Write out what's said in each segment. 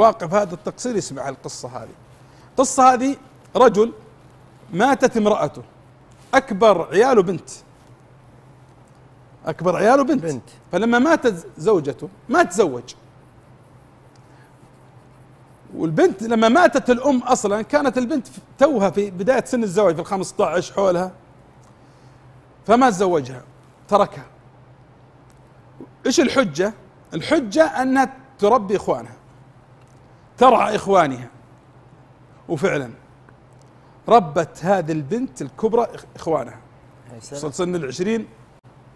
واقف هذا التقصير يسمع القصة هذه القصة هذه رجل ماتت امرأته أكبر عياله بنت أكبر عياله بنت, بنت فلما ماتت زوجته ما تزوج والبنت لما ماتت الأم أصلا كانت البنت توها في بداية سن الزواج في الخمسة عشر حولها فما تزوجها تركها إيش الحجة الحجة أنها تربي إخوانها ترعى إخوانها وفعلا ربت هذه البنت الكبرى إخوانها وصلت سن العشرين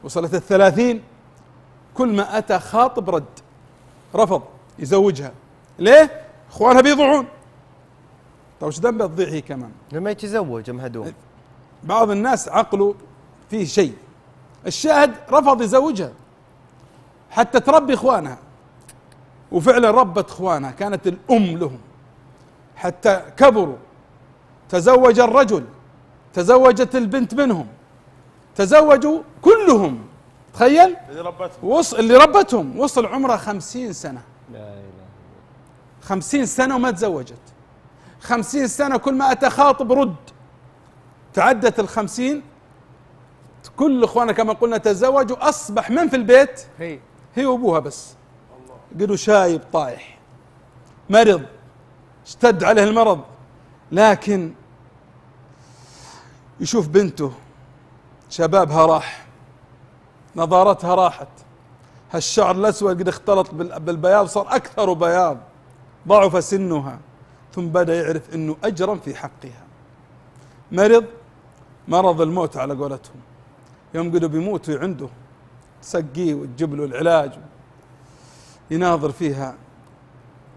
وصلت الثلاثين كل ما أتى خاطب رد رفض يزوجها ليه؟ إخوانها بيضيعون طيب وش ذنبها تضيع هي كمان؟ لما يتزوج مهدوم بعض الناس عقله فيه شيء الشاهد رفض يزوجها حتى تربي إخوانها وفعلا ربت اخوانها كانت الام لهم حتى كبروا تزوج الرجل تزوجت البنت منهم تزوجوا كلهم تخيل اللي ربتهم وصل اللي ربتهم وصل عمره خمسين سنة لا إله خمسين سنة وما تزوجت خمسين سنة كل ما أتخاطب رد تعدت الخمسين كل إخوانا كما قلنا تزوجوا أصبح من في البيت هي هي وأبوها بس قالوا شايب طايح مرض اشتد عليه المرض لكن يشوف بنته شبابها راح نظارتها راحت هالشعر الأسود قد اختلط بالبياض صار أكثر بياض ضعف سنها ثم بدأ يعرف أنه أجرا في حقها مرض مرض الموت على قولتهم يوم قالوا بيموتوا عنده تسقيه وتجيب له العلاج يناظر فيها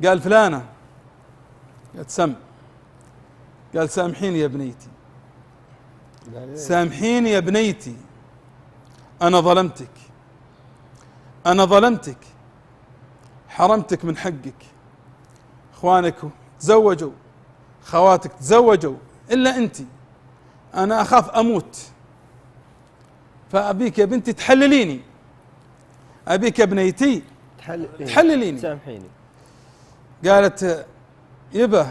قال فلانة قالت سم قال سامحيني يا بنيتي يعني إيه؟ سامحيني يا بنيتي أنا ظلمتك أنا ظلمتك حرمتك من حقك إخوانك تزوجوا خواتك تزوجوا إلا أنت أنا أخاف أموت فأبيك يا بنتي تحلليني أبيك يا بنيتي تحلليني إيه. سامحيني قالت يبه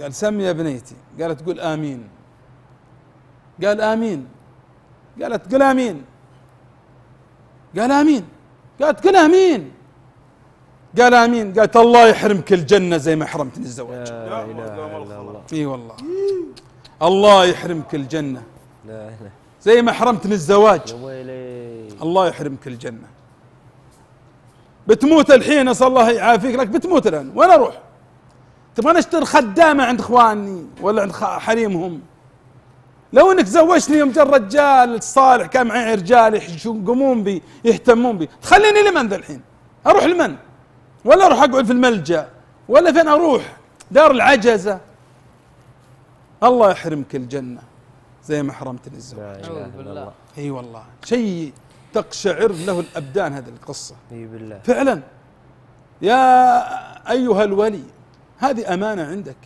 قال سمي يا بنيتي قالت قل امين قال امين قالت قل امين قال امين قالت قل امين قال امين قالت الله يحرمك الجنه زي ما حرمتني الزواج لا اله الا الله اي والله الله يحرمك الجنه لا لا زي ما حرمتني الزواج يا ويلي الله يحرمك الجنة بتموت الحين أسأل الله يعافيك لك بتموت الآن وين أروح تبغى أشتري خدامة عند إخواني ولا عند حريمهم لو انك زوجتني يوم مجرد رجال صالح كان معي رجال يقومون بي يهتمون بي تخليني لمن ذا الحين اروح لمن ولا اروح اقعد في الملجا ولا فين اروح دار العجزه الله يحرمك الجنه زي ما حرمتني الزواج اي والله شيء تقشعر له الابدان هذه القصه اي بالله فعلا يا ايها الولي هذه امانه عندك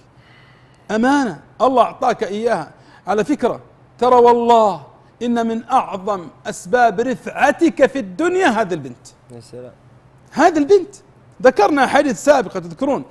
امانه الله اعطاك اياها على فكره ترى والله ان من اعظم اسباب رفعتك في الدنيا هذه البنت يا سلام هذه البنت ذكرنا حديث سابقة تذكرون